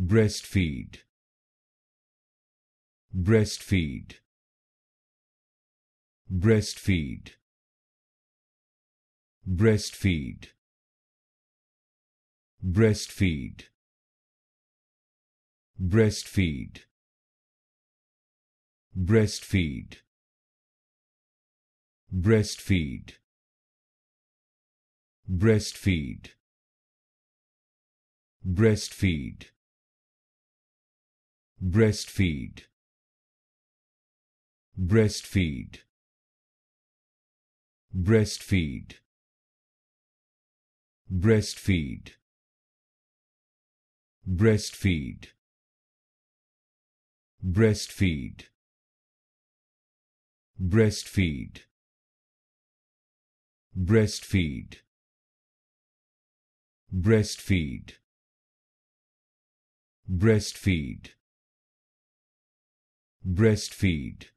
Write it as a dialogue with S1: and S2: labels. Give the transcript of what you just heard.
S1: breastfeed breastfeed breastfeed breastfeed breastfeed breastfeed breastfeed breastfeed breastfeed breastfeed breastfeed breastfeed breastfeed breastfeed breastfeed breastfeed breastfeed breastfeed breastfeed breastfeed breastfeed